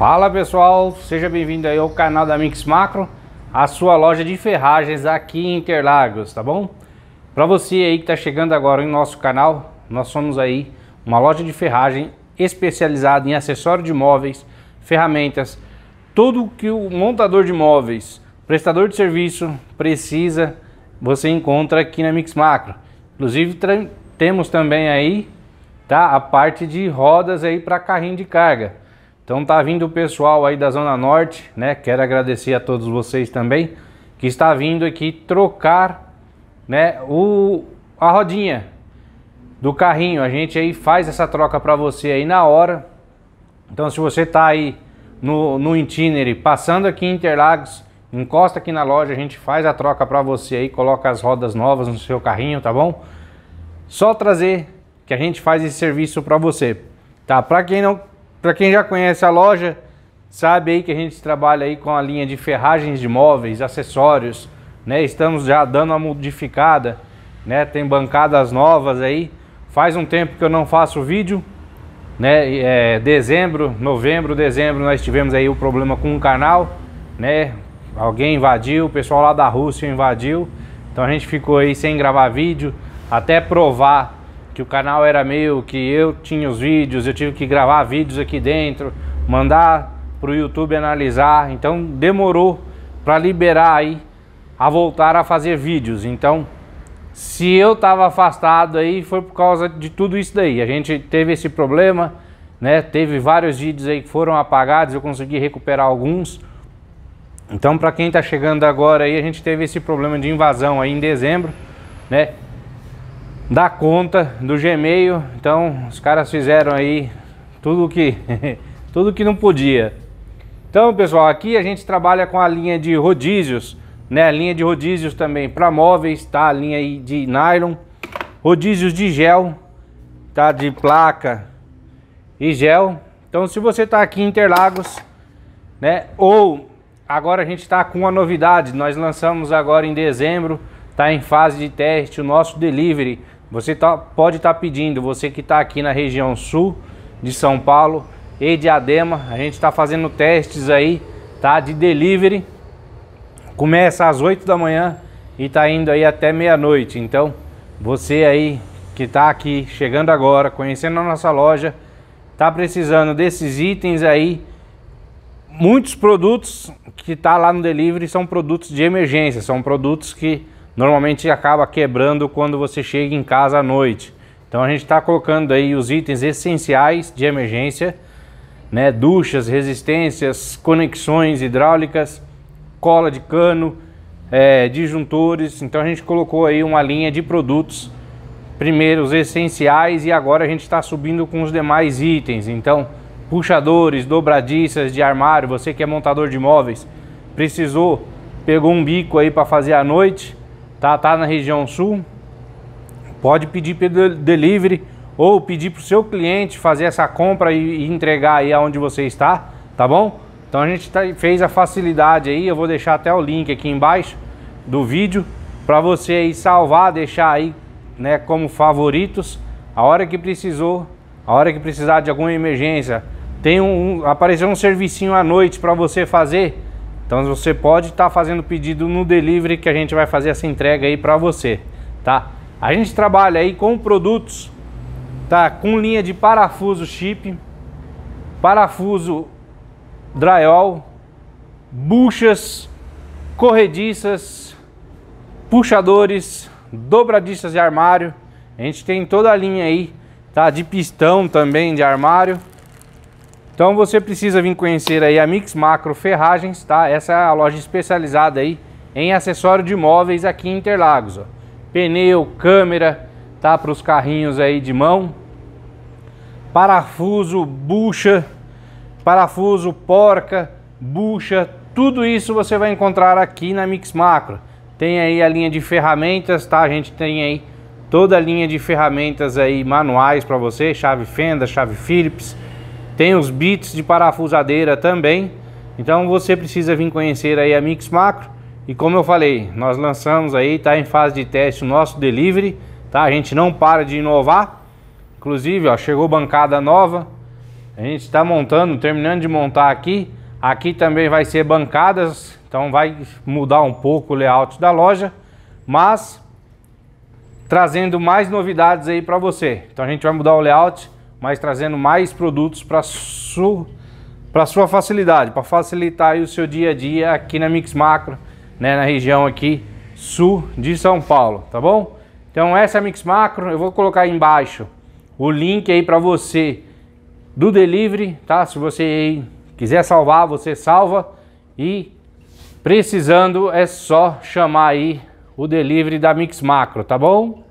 Fala pessoal, seja bem-vindo aí ao canal da Mix Macro, a sua loja de ferragens aqui em Interlagos, tá bom? Para você aí que está chegando agora em nosso canal, nós somos aí uma loja de ferragem especializada em acessório de móveis, ferramentas, tudo que o montador de móveis, prestador de serviço precisa, você encontra aqui na Mix Macro. Inclusive temos também aí, tá, a parte de rodas aí para carrinho de carga. Então tá vindo o pessoal aí da Zona Norte, né? Quero agradecer a todos vocês também que está vindo aqui trocar, né, o a rodinha do carrinho. A gente aí faz essa troca para você aí na hora. Então se você tá aí no, no Itinere, passando aqui em Interlagos, encosta aqui na loja, a gente faz a troca para você aí, coloca as rodas novas no seu carrinho, tá bom? Só trazer que a gente faz esse serviço para você. Tá? Para quem não para quem já conhece a loja, sabe aí que a gente trabalha aí com a linha de ferragens de móveis, acessórios, né? Estamos já dando uma modificada, né? Tem bancadas novas aí. Faz um tempo que eu não faço vídeo, né? É, dezembro, novembro, dezembro nós tivemos aí o problema com o canal, né? Alguém invadiu, o pessoal lá da Rússia invadiu. Então a gente ficou aí sem gravar vídeo até provar que o canal era meu, que eu tinha os vídeos, eu tive que gravar vídeos aqui dentro, mandar para o YouTube analisar. Então demorou para liberar aí a voltar a fazer vídeos. Então, se eu estava afastado aí, foi por causa de tudo isso daí. A gente teve esse problema, né? Teve vários vídeos aí que foram apagados, eu consegui recuperar alguns. Então, para quem está chegando agora aí, a gente teve esse problema de invasão aí em dezembro, né? da conta do Gmail. Então, os caras fizeram aí tudo que tudo que não podia. Então, pessoal, aqui a gente trabalha com a linha de rodízios, né? A linha de rodízios também para móveis, tá? A linha aí de nylon, rodízios de gel, tá? De placa e gel. Então, se você tá aqui em Interlagos, né? Ou agora a gente está com uma novidade. Nós lançamos agora em dezembro, está em fase de teste o nosso delivery você tá, pode estar tá pedindo, você que está aqui na região sul de São Paulo e Diadema, a gente está fazendo testes aí, tá? De delivery. Começa às 8 da manhã e tá indo aí até meia-noite. Então, você aí que está aqui chegando agora, conhecendo a nossa loja, tá precisando desses itens aí, muitos produtos que tá lá no delivery são produtos de emergência, são produtos que normalmente acaba quebrando quando você chega em casa à noite. Então a gente está colocando aí os itens essenciais de emergência, né? duchas, resistências, conexões hidráulicas, cola de cano, é, disjuntores. Então a gente colocou aí uma linha de produtos, primeiro os essenciais e agora a gente está subindo com os demais itens. Então puxadores, dobradiças de armário, você que é montador de móveis, precisou, pegou um bico aí para fazer à noite, tá, tá na região sul, pode pedir pelo delivery ou pedir para o seu cliente fazer essa compra e, e entregar aí aonde você está, tá bom? Então a gente tá, fez a facilidade aí, eu vou deixar até o link aqui embaixo do vídeo para você aí salvar, deixar aí, né, como favoritos, a hora que precisou, a hora que precisar de alguma emergência, tem um, um apareceu um servicinho à noite para você fazer, então você pode estar tá fazendo pedido no delivery que a gente vai fazer essa entrega aí para você, tá? A gente trabalha aí com produtos, tá? Com linha de parafuso chip, parafuso drywall, buchas, corrediças, puxadores, dobradiças de armário. A gente tem toda a linha aí, tá? De pistão também de armário. Então você precisa vir conhecer aí a Mix Macro Ferragens, tá? Essa é a loja especializada aí em acessório de móveis aqui em Interlagos, ó. Pneu, câmera, tá? Para os carrinhos aí de mão. Parafuso, bucha, parafuso, porca, bucha, tudo isso você vai encontrar aqui na Mix Macro. Tem aí a linha de ferramentas, tá? A gente tem aí toda a linha de ferramentas aí manuais para você, chave fenda, chave Phillips, tem os bits de parafusadeira também. Então você precisa vir conhecer aí a Mix Macro. E como eu falei, nós lançamos aí, está em fase de teste o nosso delivery, tá? A gente não para de inovar. Inclusive, ó, chegou bancada nova. A gente está montando, terminando de montar aqui. Aqui também vai ser bancadas, então vai mudar um pouco o layout da loja, mas trazendo mais novidades aí para você. Então a gente vai mudar o layout mas trazendo mais produtos para su, para sua facilidade, para facilitar o seu dia a dia aqui na Mix Macro, né, na região aqui sul de São Paulo, tá bom? Então essa é a Mix Macro, eu vou colocar aí embaixo o link aí para você do delivery, tá? Se você quiser salvar, você salva e precisando é só chamar aí o delivery da Mix Macro, tá bom?